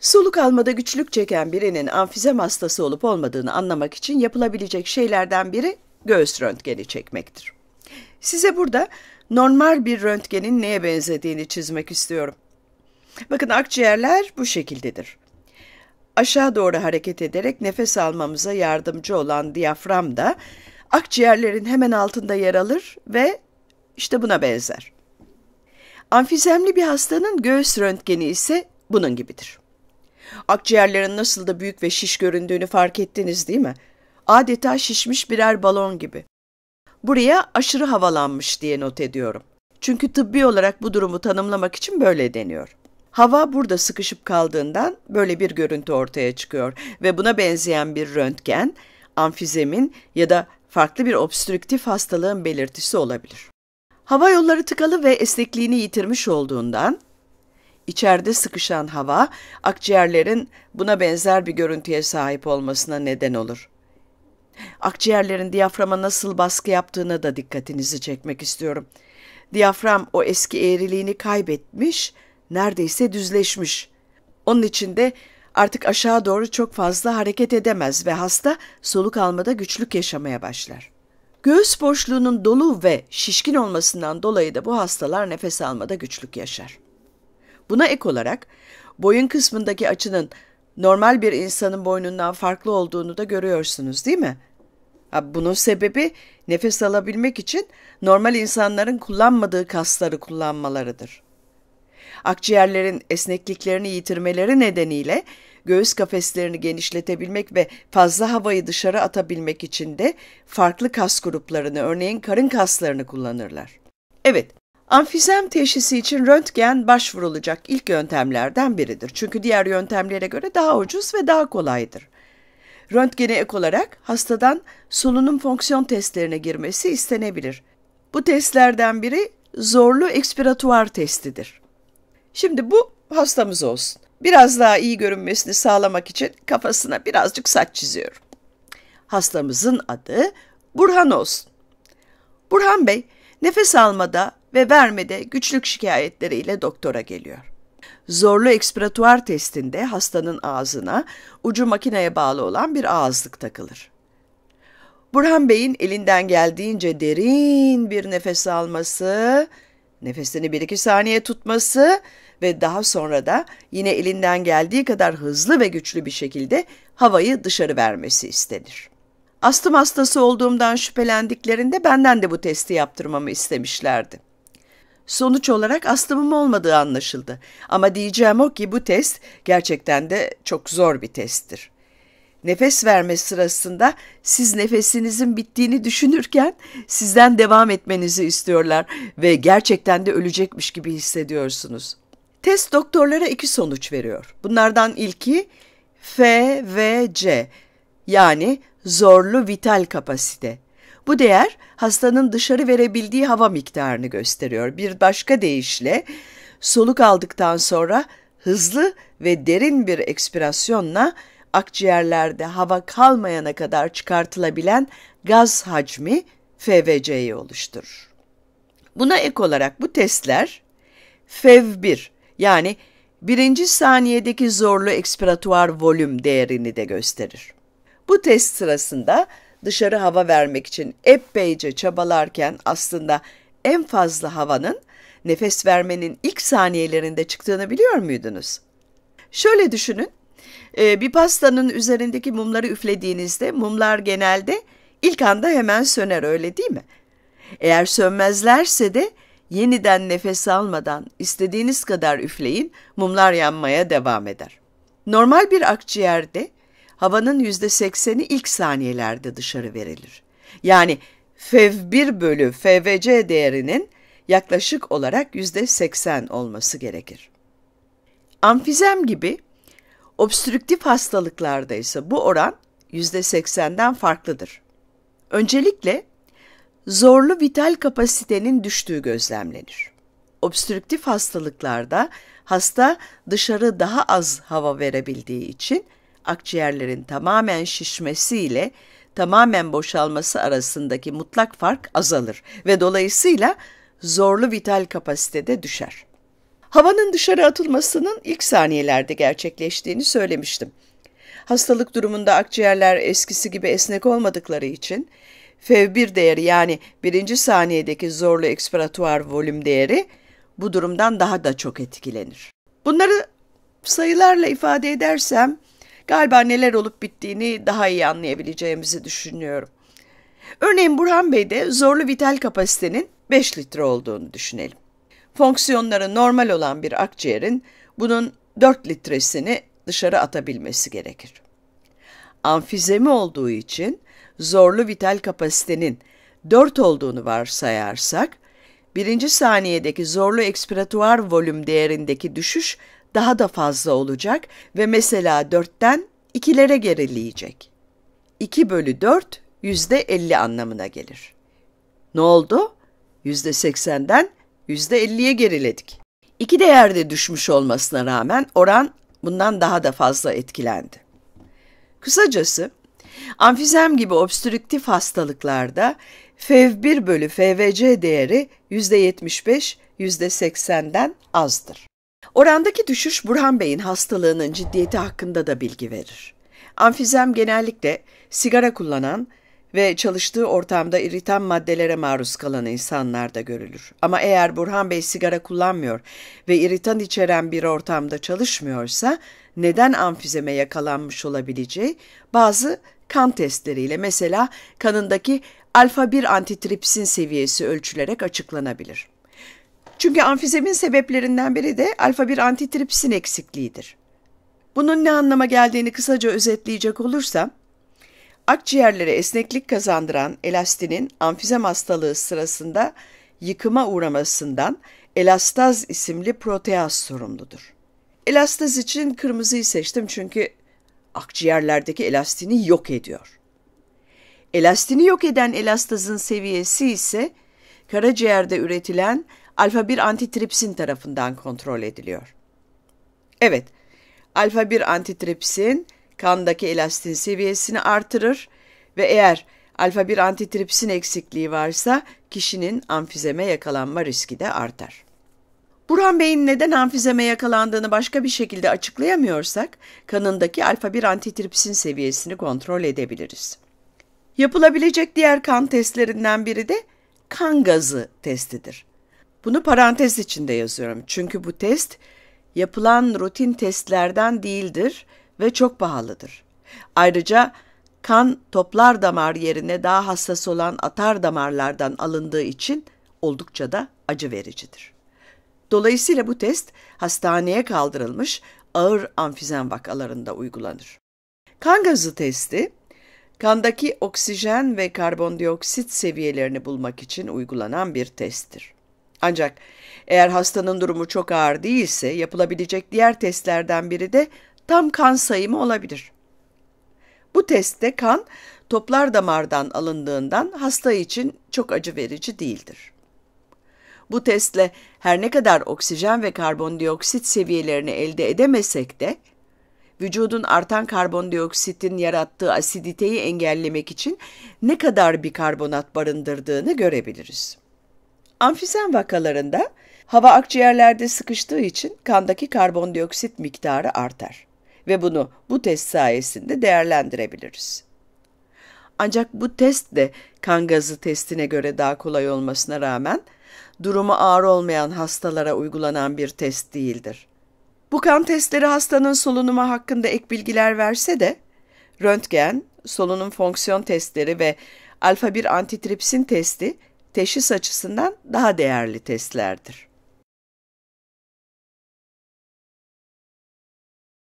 Soluk almada güçlük çeken birinin amfizem hastası olup olmadığını anlamak için yapılabilecek şeylerden biri göğüs röntgeni çekmektir. Size burada normal bir röntgenin neye benzediğini çizmek istiyorum. Bakın akciğerler bu şekildedir. Aşağı doğru hareket ederek nefes almamıza yardımcı olan diyafram da akciğerlerin hemen altında yer alır ve işte buna benzer. Amfizemli bir hastanın göğüs röntgeni ise bunun gibidir. Akciğerlerin nasıl da büyük ve şiş göründüğünü fark ettiniz değil mi? Adeta şişmiş birer balon gibi. Buraya aşırı havalanmış diye not ediyorum. Çünkü tıbbi olarak bu durumu tanımlamak için böyle deniyor. Hava burada sıkışıp kaldığından böyle bir görüntü ortaya çıkıyor ve buna benzeyen bir röntgen, amfizemin ya da farklı bir obstrüktif hastalığın belirtisi olabilir. Hava yolları tıkalı ve esnekliğini yitirmiş olduğundan içeride sıkışan hava akciğerlerin buna benzer bir görüntüye sahip olmasına neden olur. Akciğerlerin diyaframa nasıl baskı yaptığına da dikkatinizi çekmek istiyorum. Diyafram o eski eğriliğini kaybetmiş, neredeyse düzleşmiş. Onun için de artık aşağı doğru çok fazla hareket edemez ve hasta soluk almada güçlük yaşamaya başlar. Göğüs boşluğunun dolu ve şişkin olmasından dolayı da bu hastalar nefes almada güçlük yaşar. Buna ek olarak boyun kısmındaki açının normal bir insanın boynundan farklı olduğunu da görüyorsunuz değil mi? Bunun sebebi nefes alabilmek için normal insanların kullanmadığı kasları kullanmalarıdır. Akciğerlerin esnekliklerini yitirmeleri nedeniyle göğüs kafeslerini genişletebilmek ve fazla havayı dışarı atabilmek için de farklı kas gruplarını örneğin karın kaslarını kullanırlar. Evet, Amfizem teşhisi için röntgen başvurulacak ilk yöntemlerden biridir. Çünkü diğer yöntemlere göre daha ucuz ve daha kolaydır. Röntgene ek olarak hastadan solunum fonksiyon testlerine girmesi istenebilir. Bu testlerden biri zorlu ekspiratuar testidir. Şimdi bu hastamız olsun. Biraz daha iyi görünmesini sağlamak için kafasına birazcık saç çiziyorum. Hastamızın adı Burhan olsun. Burhan Bey, nefes almada ve vermede güçlük şikayetleriyle doktora geliyor. Zorlu ekspiratuar testinde hastanın ağzına ucu makineye bağlı olan bir ağızlık takılır. Burhan Bey'in elinden geldiğince derin bir nefes alması, nefesini bir iki saniye tutması ve daha sonra da yine elinden geldiği kadar hızlı ve güçlü bir şekilde havayı dışarı vermesi istenir. Astım hastası olduğumdan şüphelendiklerinde benden de bu testi yaptırmamı istemişlerdi. Sonuç olarak astımım olmadığı anlaşıldı. Ama diyeceğim o ki bu test gerçekten de çok zor bir testtir. Nefes verme sırasında siz nefesinizin bittiğini düşünürken sizden devam etmenizi istiyorlar ve gerçekten de ölecekmiş gibi hissediyorsunuz. Test doktorlara iki sonuç veriyor. Bunlardan ilki FVC yani zorlu vital kapasite. Bu değer hastanın dışarı verebildiği hava miktarını gösteriyor. Bir başka deyişle soluk aldıktan sonra hızlı ve derin bir ekspirasyonla akciğerlerde hava kalmayana kadar çıkartılabilen gaz hacmi FVC'yi oluşturur. Buna ek olarak bu testler FEV1 yani birinci saniyedeki zorlu ekspiratuar volüm değerini de gösterir. Bu test sırasında dışarı hava vermek için epeyce çabalarken aslında en fazla havanın nefes vermenin ilk saniyelerinde çıktığını biliyor muydunuz? Şöyle düşünün, e, bir pastanın üzerindeki mumları üflediğinizde mumlar genelde ilk anda hemen söner öyle değil mi? Eğer sönmezlerse de yeniden nefes almadan istediğiniz kadar üfleyin mumlar yanmaya devam eder. Normal bir akciğerde havanın yüzde sekseni ilk saniyelerde dışarı verilir. Yani FeV1 bölü FVC değerinin yaklaşık olarak yüzde seksen olması gerekir. Amfizem gibi obstrüktif hastalıklarda ise bu oran yüzde seksenden farklıdır. Öncelikle zorlu vital kapasitenin düştüğü gözlemlenir. Obstrüktif hastalıklarda hasta dışarı daha az hava verebildiği için akciğerlerin tamamen şişmesiyle tamamen boşalması arasındaki mutlak fark azalır ve dolayısıyla zorlu vital kapasitede düşer. Havanın dışarı atılmasının ilk saniyelerde gerçekleştiğini söylemiştim. Hastalık durumunda akciğerler eskisi gibi esnek olmadıkları için FEV1 değeri yani birinci saniyedeki zorlu ekspiratuar volüm değeri bu durumdan daha da çok etkilenir. Bunları sayılarla ifade edersem galiba neler olup bittiğini daha iyi anlayabileceğimizi düşünüyorum. Örneğin Burhan Bey'de zorlu vital kapasitenin 5 litre olduğunu düşünelim. Fonksiyonları normal olan bir akciğerin bunun 4 litresini dışarı atabilmesi gerekir. Amfizemi olduğu için zorlu vital kapasitenin 4 olduğunu varsayarsak, birinci saniyedeki zorlu ekspiratuar volüm değerindeki düşüş daha da fazla olacak ve mesela 4'ten 2'lere gerileyecek. 2 bölü 4 yüzde 50 anlamına gelir. Ne oldu? Yüzde 80'den yüzde 50'ye geriledik. İki değerde düşmüş olmasına rağmen oran bundan daha da fazla etkilendi. Kısacası amfizem gibi obstrüktif hastalıklarda FEV1 bölü FVC değeri %75, %80'den azdır. Orandaki düşüş Burhan Bey'in hastalığının ciddiyeti hakkında da bilgi verir. Amfizem genellikle sigara kullanan ve çalıştığı ortamda iritan maddelere maruz kalan insanlarda görülür. Ama eğer Burhan Bey sigara kullanmıyor ve iritan içeren bir ortamda çalışmıyorsa neden amfizeme yakalanmış olabileceği bazı kan testleriyle mesela kanındaki alfa 1 antitripsin seviyesi ölçülerek açıklanabilir. Çünkü amfizemin sebeplerinden biri de alfa 1 antitripsin eksikliğidir. Bunun ne anlama geldiğini kısaca özetleyecek olursam, akciğerlere esneklik kazandıran elastinin amfizem hastalığı sırasında yıkıma uğramasından elastaz isimli proteaz sorumludur. Elastaz için kırmızıyı seçtim çünkü akciğerlerdeki elastini yok ediyor. Elastini yok eden elastazın seviyesi ise karaciğerde üretilen alfa-1 antitripsin tarafından kontrol ediliyor. Evet, alfa-1 antitripsin kandaki elastin seviyesini artırır ve eğer alfa-1 antitripsin eksikliği varsa kişinin amfizeme yakalanma riski de artar. Burhan Bey'in neden amfizeme yakalandığını başka bir şekilde açıklayamıyorsak, kanındaki alfa-1 antitripsin seviyesini kontrol edebiliriz. Yapılabilecek diğer kan testlerinden biri de kan gazı testidir. Bunu parantez içinde yazıyorum. Çünkü bu test yapılan rutin testlerden değildir ve çok pahalıdır. Ayrıca kan toplar damar yerine daha hassas olan atar damarlardan alındığı için oldukça da acı vericidir. Dolayısıyla bu test hastaneye kaldırılmış ağır amfizem vakalarında uygulanır. Kan gazı testi kandaki oksijen ve karbondioksit seviyelerini bulmak için uygulanan bir testtir. Ancak eğer hastanın durumu çok ağır değilse yapılabilecek diğer testlerden biri de tam kan sayımı olabilir. Bu testte kan toplar damardan alındığından hasta için çok acı verici değildir. Bu testle her ne kadar oksijen ve karbondioksit seviyelerini elde edemesek de vücudun artan karbondioksitin yarattığı asiditeyi engellemek için ne kadar bir karbonat barındırdığını görebiliriz. Amfizen vakalarında hava akciğerlerde sıkıştığı için kandaki karbondioksit miktarı artar ve bunu bu test sayesinde değerlendirebiliriz. Ancak bu test de kan gazı testine göre daha kolay olmasına rağmen durumu ağır olmayan hastalara uygulanan bir test değildir. Bu kan testleri hastanın solunumu hakkında ek bilgiler verse de röntgen, solunum fonksiyon testleri ve alfa 1 antitripsin testi teşhis açısından daha değerli testlerdir.